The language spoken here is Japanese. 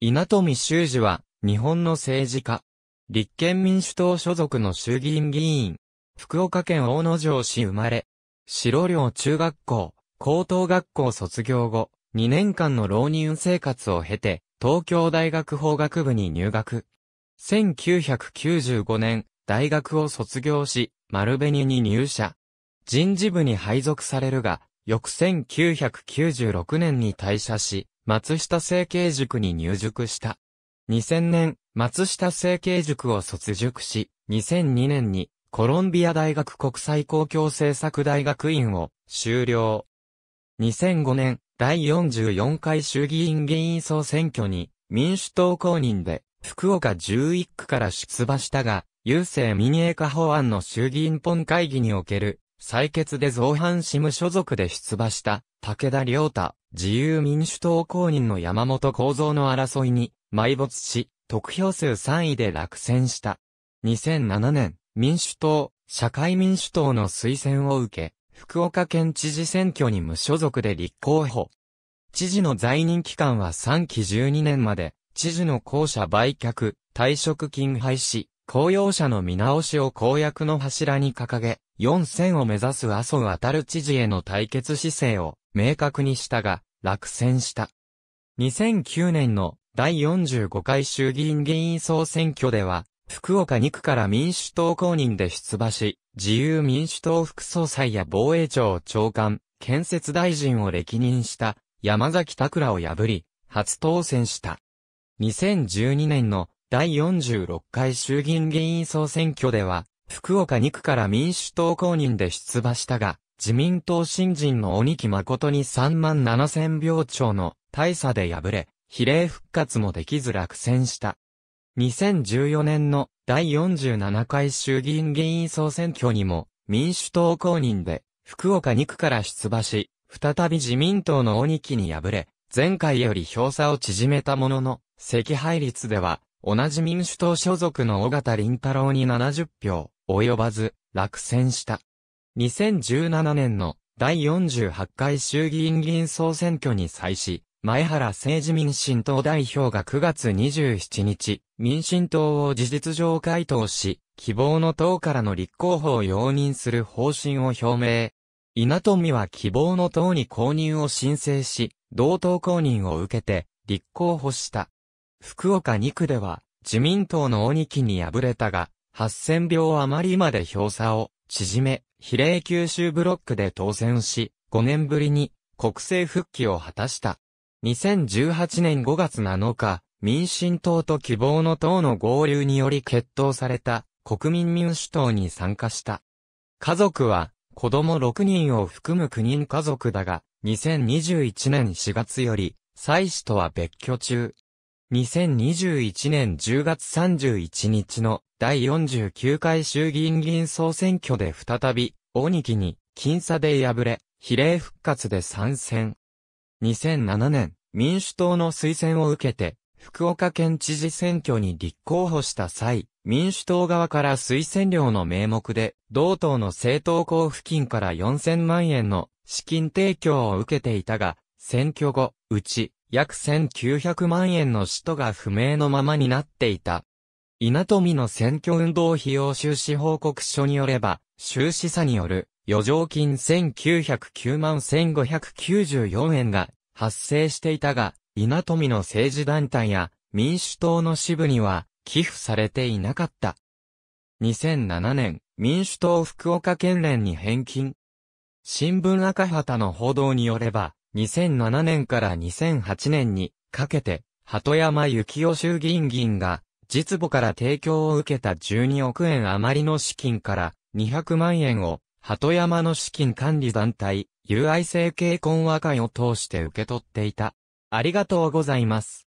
稲富修司は、日本の政治家。立憲民主党所属の衆議院議員。福岡県大野城市生まれ。白寮中学校、高等学校卒業後、2年間の浪人生活を経て、東京大学法学部に入学。1995年、大学を卒業し、丸紅に入社。人事部に配属されるが、翌1996年に退社し、松下政経塾に入塾した。2000年、松下政経塾を卒塾し、2002年にコロンビア大学国際公共政策大学院を修了。2005年、第44回衆議院議員総選挙に民主党公認で福岡11区から出馬したが、郵政民営化法案の衆議院本会議における採決で造反支無所属で出馬した、武田良太、自由民主党公認の山本幸三の争いに、埋没し、得票数3位で落選した。2007年、民主党、社会民主党の推薦を受け、福岡県知事選挙に無所属で立候補。知事の在任期間は3期12年まで、知事の公社売却、退職金廃止、公用車の見直しを公約の柱に掲げ、4 0を目指す麻生渡る知事への対決姿勢を明確にしたが、落選した。2009年の第45回衆議院議員総選挙では、福岡2区から民主党公認で出馬し、自由民主党副総裁や防衛庁長官、建設大臣を歴任した山崎拓らを破り、初当選した。2012年の第46回衆議院議員総選挙では、福岡2区から民主党公認で出馬したが、自民党新人の鬼木誠に3万7千秒超の大差で敗れ、比例復活もできず落選した。2014年の第47回衆議院議員総選挙にも民主党公認で福岡2区から出馬し、再び自民党の鬼木に敗れ、前回より票差を縮めたものの、赤配率では同じ民主党所属の尾形林太郎に70票、及ばず、落選した。2017年の第48回衆議院議員総選挙に際し、前原政治民進党代表が9月27日、民進党を事実上回答し、希望の党からの立候補を容認する方針を表明。稲富は希望の党に公認を申請し、同党公認を受けて、立候補した。福岡2区では、自民党の鬼木に敗れたが、8000票余りまで票差を縮め、比例九州ブロックで当選し、5年ぶりに国政復帰を果たした。2018年5月7日、民進党と希望の党の合流により決闘された国民民主党に参加した。家族は子供6人を含む9人家族だが、2021年4月より、妻子とは別居中。2021年10月31日の第49回衆議院議員総選挙で再び、大木に、僅差で敗れ、比例復活で参戦。2007年、民主党の推薦を受けて、福岡県知事選挙に立候補した際、民主党側から推薦料の名目で、同党の政党交付金から4000万円の資金提供を受けていたが、選挙後、うち、約1900万円の使途が不明のままになっていた。稲富の選挙運動費用収支報告書によれば、収支差による余剰金1909万1594円が発生していたが、稲富の政治団体や民主党の支部には寄付されていなかった。2007年、民主党福岡県連に返金。新聞赤旗の報道によれば、2007年から2008年にかけて、鳩山幸夫衆議院議員が、実母から提供を受けた12億円余りの資金から200万円を、鳩山の資金管理団体、友愛政経婚和会を通して受け取っていた。ありがとうございます。